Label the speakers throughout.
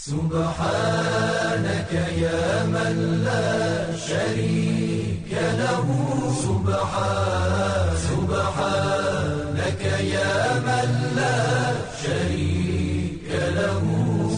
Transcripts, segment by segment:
Speaker 1: سبحانك يا من لا شريك له سبحان سبحانك يا من لا شريك له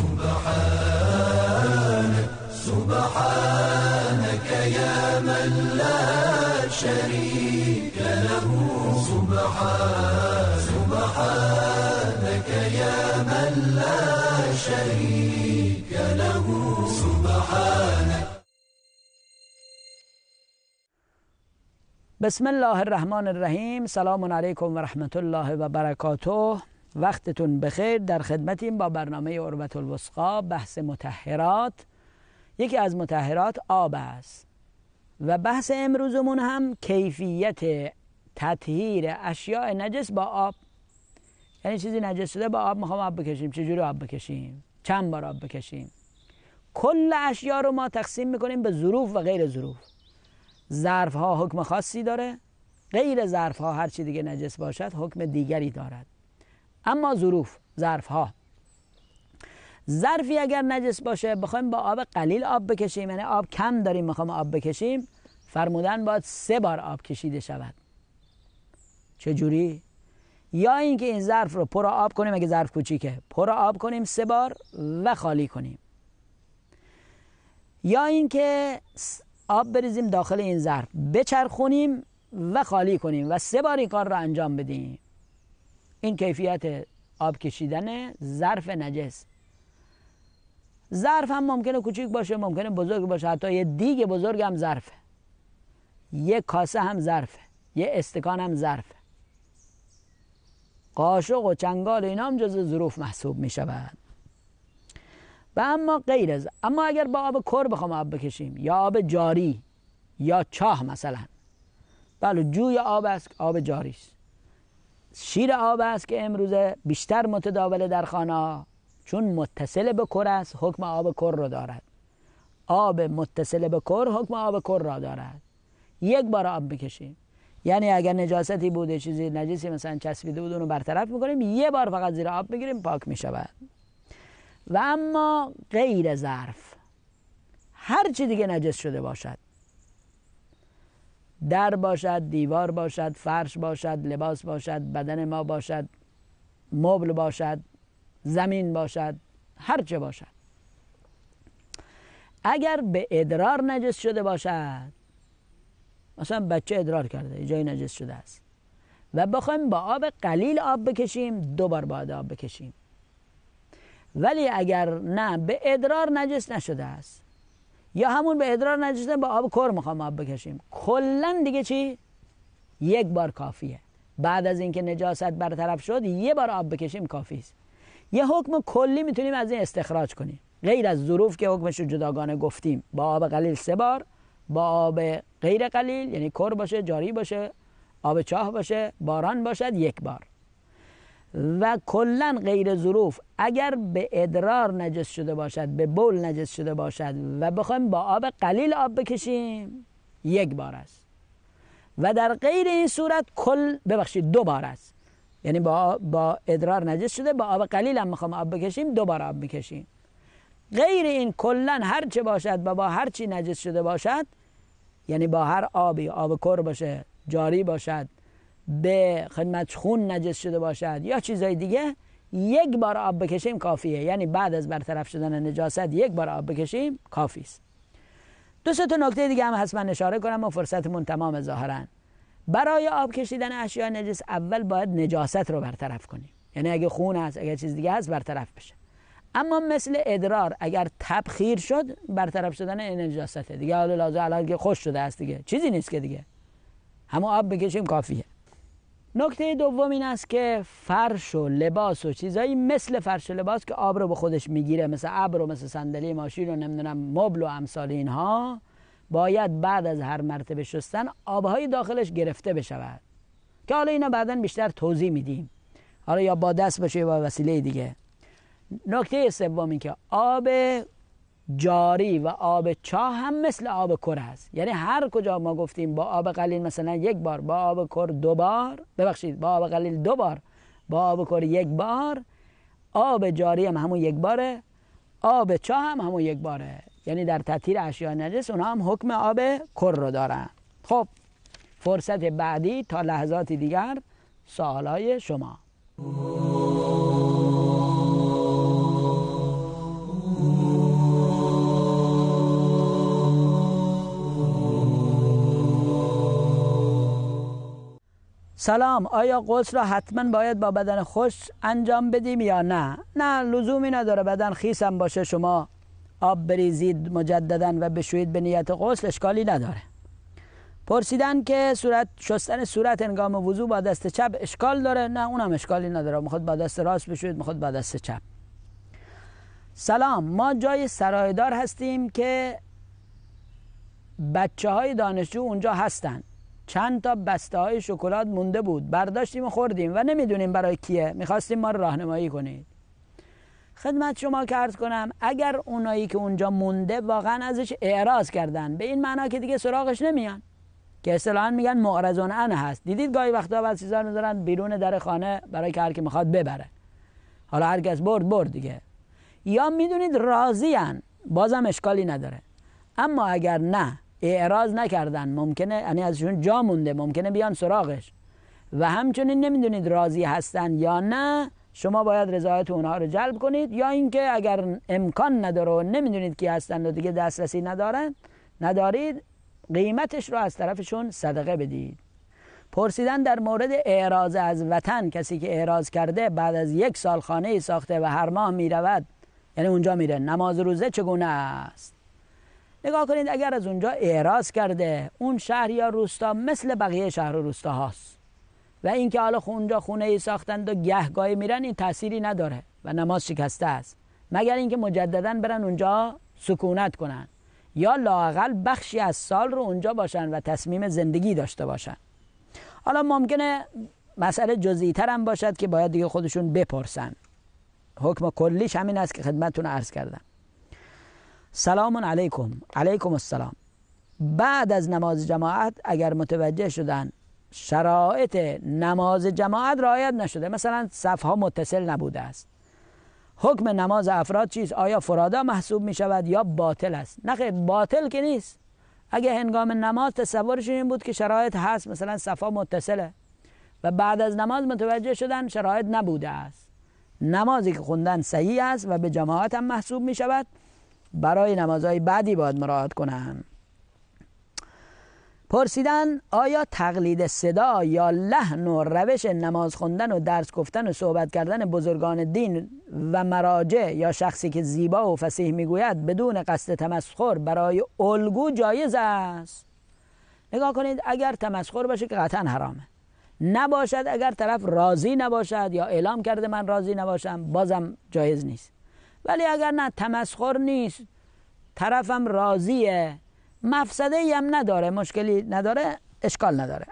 Speaker 1: سبحانك سبحانك يا من لا شريك له سبحان سبحان بسم الله الرحمن الرحیم سلام علیکم و رحمت الله و برکاته وقتتون بخیر در خدمتیم با برنامه عربت الوسقا بحث متحرات یکی از متحرات آب است و بحث امروزمون هم کیفیت تطهیر اشیاء نجس با آب یعنی چیزی نجس شده با آب میخوام آب بکشیم چجوری آب بکشیم چند بار آب بکشیم کل اشیاء رو ما تقسیم میکنیم به ظروف و غیر ظروف ظرف ها حکم خاصی داره غیر ظرف ها هر چی دیگه نجس باشد حکم دیگری دارد اما ظروف ظرف ها ظرفی اگر نجس باشه بخوایم با آب قلیل آب بکشیم یعنی آب کم داریم میخوام آب بکشیم فرمودن باید سه بار آب کشیده شود جوری؟ یا اینکه این ظرف رو پر آب کنیم اگه ظرف کوچیکه پر آب کنیم سه بار و خالی کنیم یا اینکه آب بریزیم داخل این ظرف بچرخونیم و خالی کنیم و سه بار این کار را انجام بدیم این کیفیت آب کشیدن ظرف نجس ظرف هم ممکنه کوچیک باشه ممکنه بزرگ باشه حتی یه دیگ بزرگ هم ظرفه یه کاسه هم ظرفه یه استکان هم ظرفه قاشق و چنگال اینا هم جز ظروف محسوب می شود و اما غیر از اما اگر با آب کر بخوام آب بکشیم یا آب جاری یا چاه مثلا بله جوی آب است آب جاری است شیر آب است که امروزه بیشتر متداول در خانه چون متصل به کر است حکم آب کر را دارد آب متصل به کر حکم آب کر را دارد یک بار آب بکشیم یعنی اگر نجاستی بوده چیزی نجسی مثلا چسبیده بود اونو برطرف میکنیم یه بار فقط زیر آب بگیریم پاک میشود و اما غیر ظرف هر چی دیگه نجس شده باشد در باشد دیوار باشد فرش باشد لباس باشد بدن ما باشد مبل باشد زمین باشد هر چه باشد اگر به ادرار نجس شده باشد مثلا بچه ادرار کرده جای نجس شده است و بخوایم با آب قلیل آب بکشیم دوبار باید آب بکشیم ولی اگر نه به ادرار نجس نشده است یا همون به ادرار نجسته با آب کر میخوام آب بکشیم کلا دیگه چی یک بار کافیه بعد از اینکه نجاست برطرف شد یه بار آب بکشیم کافی است یه حکم کلی میتونیم از این استخراج کنیم غیر از ظروف که حکمش جداگانه گفتیم با آب قلیل سه بار با آب غیر قلیل یعنی کر باشه جاری باشه آب چاه باشه باران باشد یک بار و کلا غیر ظروف اگر به ادرار نجس شده باشد به بول نجس شده باشد و بخوایم با آب قلیل آب بکشیم یک بار است و در غیر این صورت کل ببخشید دو بار است یعنی با, با ادرار نجس شده با آب قلیل هم میخوام آب بکشیم دو بار آب میکشیم غیر این کلا هر چه باشد و با هر چی نجس شده باشد یعنی با هر آبی آب کر باشه جاری باشد به خدمت خون نجس شده باشد یا چیزای دیگه یک بار آب بکشیم کافیه یعنی بعد از برطرف شدن نجاست یک بار آب بکشیم کافی است دو سه تا نکته دیگه هم هست من اشاره کنم و فرصتمون تمام ظاهرا برای آب کشیدن اشیاء نجس اول باید نجاست رو برطرف کنیم یعنی اگه خون هست اگه چیز دیگه هست برطرف بشه اما مثل ادرار اگر تبخیر شد برطرف شدن این نجاسته دیگه حالا لازم الان که خوش شده است دیگه چیزی نیست که دیگه همون آب بکشیم کافیه نکته دوم این است که فرش و لباس و چیزایی مثل فرش و لباس که آب رو به خودش میگیره مثل ابر و مثل صندلی ماشین و نمیدونم مبل و امثال اینها باید بعد از هر مرتبه شستن آبهای داخلش گرفته بشود که حالا اینا بعدا بیشتر توضیح میدیم حالا یا با دست باشه یا با وسیله دیگه نکته سوم این که آب جاری و آب چاه هم مثل آب کر است. یعنی هر کجا ما گفتیم با آب قلیل مثلا یک بار با آب کر دو بار ببخشید با آب قلیل دو بار با آب کر یک بار آب جاری هم همون یک باره آب چاه هم همون یک باره یعنی در تطهیر اشیاء نجس اونها هم حکم آب کر رو دارن خب فرصت بعدی تا لحظات دیگر سوالای شما سلام آیا غسل را حتما باید با بدن خوش انجام بدیم یا نه نه لزومی نداره بدن خیسم باشه شما آب بریزید مجددا و بشوید به نیت غسل اشکالی نداره پرسیدن که صورت شستن صورت انگام وضو با دست چپ اشکال داره نه اونم اشکالی نداره میخواد با دست راست بشوید میخواد با دست چپ سلام ما جای سرایدار هستیم که بچه های دانشجو اونجا هستند چند تا بسته های شکلات مونده بود برداشتیم و خوردیم و نمیدونیم برای کیه میخواستیم ما راهنمایی کنید خدمت شما که کنم اگر اونایی که اونجا مونده واقعا ازش اعراض کردن به این معنا که دیگه سراغش نمیان که اصطلاحا میگن معرضون ان هست دیدید گاهی وقتا بعد چیزا میذارن بیرون در خانه برای که هر کی میخواد ببره حالا هر کس برد برد دیگه یا میدونید راضی بازم اشکالی نداره اما اگر نه اعراض نکردن ممکنه یعنی ازشون جا مونده ممکنه بیان سراغش و همچنین نمیدونید راضی هستن یا نه شما باید رضایت اونها رو جلب کنید یا اینکه اگر امکان نداره و نمیدونید کی هستن و دیگه دسترسی ندارن ندارید قیمتش رو از طرفشون صدقه بدید پرسیدن در مورد اعراض از وطن کسی که اعراض کرده بعد از یک سال خانه ای ساخته و هر ماه میرود یعنی اونجا میره نماز روزه چگونه است نگاه کنید اگر از اونجا اعراض کرده اون شهر یا روستا مثل بقیه شهر و روستا هاست و اینکه حالا اونجا خونه ای ساختند و گهگاهی میرن این تأثیری نداره و نماز شکسته است مگر اینکه مجددا برن اونجا سکونت کنن یا لاقل بخشی از سال رو اونجا باشن و تصمیم زندگی داشته باشن حالا ممکنه مسئله جزئی تر هم باشد که باید دیگه خودشون بپرسن حکم کلیش همین است که خدمتتون عرض کردم سلام علیکم علیکم السلام بعد از نماز جماعت اگر متوجه شدن شرایط نماز جماعت رعایت نشده مثلا صفها متصل نبوده است حکم نماز افراد چیست آیا فرادا محسوب می شود یا باطل است نه باطل که نیست اگه هنگام نماز تصورش این بود که شرایط هست مثلا صفا متصله و بعد از نماز متوجه شدن شرایط نبوده است نمازی که خوندن صحیح است و به جماعت هم محسوب می شود برای نمازهای بعدی باید مراحت کنن پرسیدن آیا تقلید صدا یا لحن و روش نماز خوندن و درس گفتن و صحبت کردن بزرگان دین و مراجع یا شخصی که زیبا و فسیح میگوید بدون قصد تمسخر برای الگو جایز است نگاه کنید اگر تمسخر باشه که قطعا حرامه نباشد اگر طرف راضی نباشد یا اعلام کرده من راضی نباشم بازم جایز نیست ولی اگر نه تمسخر نیست طرفم راضیه مفسده ای هم نداره مشکلی نداره اشکال نداره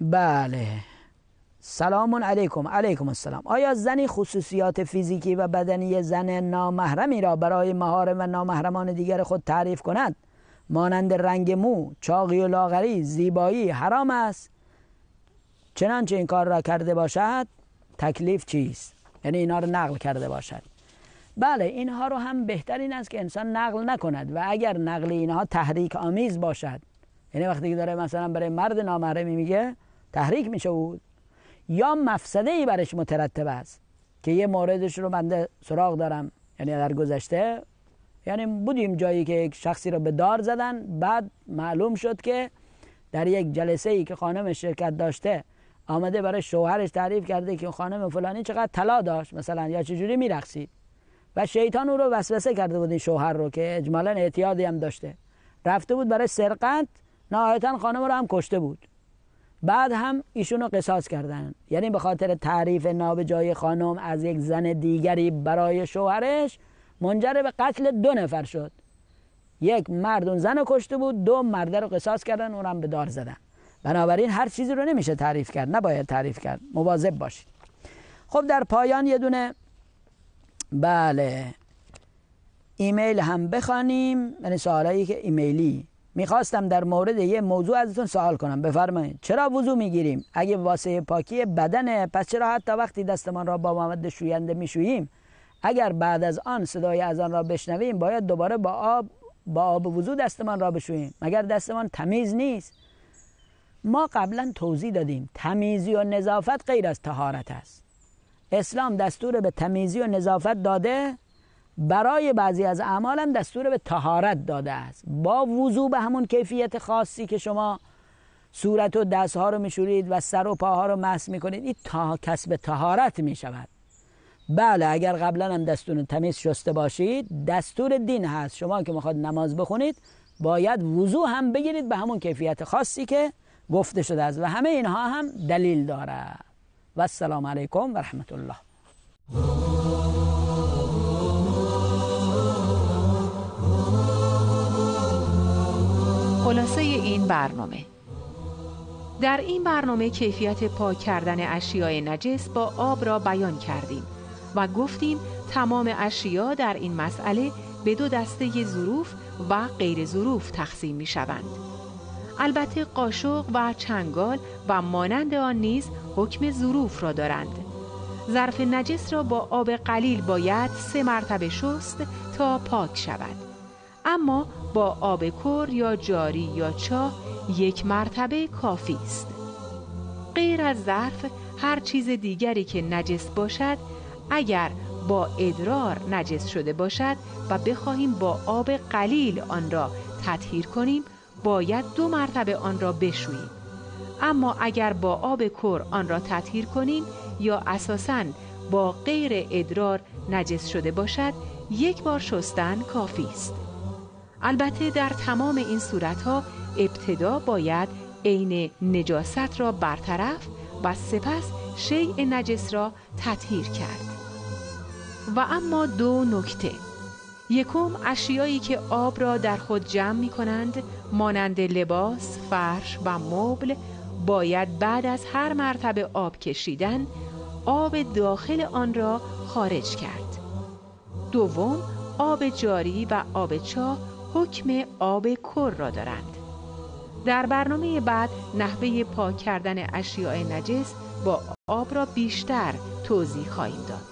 Speaker 1: بله سلام علیکم علیکم السلام آیا زنی خصوصیات فیزیکی و بدنی زن نامحرمی را برای مهار و نامحرمان دیگر خود تعریف کند مانند رنگ مو چاقی و لاغری زیبایی حرام است چنانچه این کار را کرده باشد تکلیف چیست یعنی اینا رو نقل کرده باشد بله اینها رو هم بهتر این است که انسان نقل نکند و اگر نقل اینها تحریک آمیز باشد یعنی وقتی که داره مثلا برای مرد نامحرمی میگه تحریک میشه بود یا مفسده ای برش مترتب است که یه موردش رو بنده سراغ دارم یعنی در گذشته یعنی بودیم جایی که یک شخصی رو به دار زدن بعد معلوم شد که در یک جلسه ای که خانم شرکت داشته آمده برای شوهرش تعریف کرده که خانم فلانی چقدر طلا داشت مثلا یا چجوری میرقصید و شیطان او رو وسوسه کرده بود این شوهر رو که اجمالا اعتیادی هم داشته رفته بود برای سرقت نهایتا خانم رو هم کشته بود بعد هم ایشون رو قصاص کردن یعنی به خاطر تعریف نابجای خانم از یک زن دیگری برای شوهرش منجر به قتل دو نفر شد یک مرد اون زن رو کشته بود دو مرد رو قصاص کردن اون هم به دار زدن بنابراین هر چیزی رو نمیشه تعریف کرد نباید تعریف کرد مواظب باشید خب در پایان یه دونه بله ایمیل هم بخوانیم یعنی سوالایی که ایمیلی میخواستم در مورد یه موضوع ازتون سوال کنم بفرمایید چرا وضو میگیریم اگه واسه پاکی بدنه پس چرا حتی وقتی دستمان را با مواد شوینده میشوییم اگر بعد از آن صدای از آن را بشنویم باید دوباره با آب با آب وضو دستمان را بشوییم مگر دستمان تمیز نیست ما قبلا توضیح دادیم تمیزی و نظافت غیر از تهارت است اسلام دستور به تمیزی و نظافت داده برای بعضی از اعمال هم دستور به تهارت داده است با وضوع به همون کیفیت خاصی که شما صورت و دستها رو میشورید و سر و پاها رو مس میکنید این تا کسب تهارت شود بله اگر قبلا هم دستور تمیز شسته باشید دستور دین هست شما که میخواد نماز بخونید باید وضوع هم بگیرید به همون کیفیت خاصی که گفته شده است و همه اینها هم دلیل داره و السلام علیکم و رحمت الله
Speaker 2: خلاصه این برنامه در این برنامه کیفیت پاک کردن اشیاء نجس با آب را بیان کردیم و گفتیم تمام اشیا در این مسئله به دو دسته ظروف و غیر ظروف تقسیم می شوند. البته قاشق و چنگال و مانند آن نیز حکم ظروف را دارند ظرف نجس را با آب قلیل باید سه مرتبه شست تا پاک شود اما با آب کر یا جاری یا چاه یک مرتبه کافی است غیر از ظرف هر چیز دیگری که نجس باشد اگر با ادرار نجس شده باشد و بخواهیم با آب قلیل آن را تطهیر کنیم باید دو مرتبه آن را بشوییم اما اگر با آب کر آن را تطهیر کنیم یا اساساً با غیر ادرار نجس شده باشد یک بار شستن کافی است البته در تمام این صورتها ابتدا باید عین نجاست را برطرف و سپس شیء نجس را تطهیر کرد و اما دو نکته یکم اشیایی که آب را در خود جمع می کنند مانند لباس، فرش و مبل باید بعد از هر مرتبه آب کشیدن آب داخل آن را خارج کرد دوم آب جاری و آب چاه حکم آب کر را دارند در برنامه بعد نحوه پاک کردن اشیاء نجس با آب را بیشتر توضیح خواهیم
Speaker 1: داد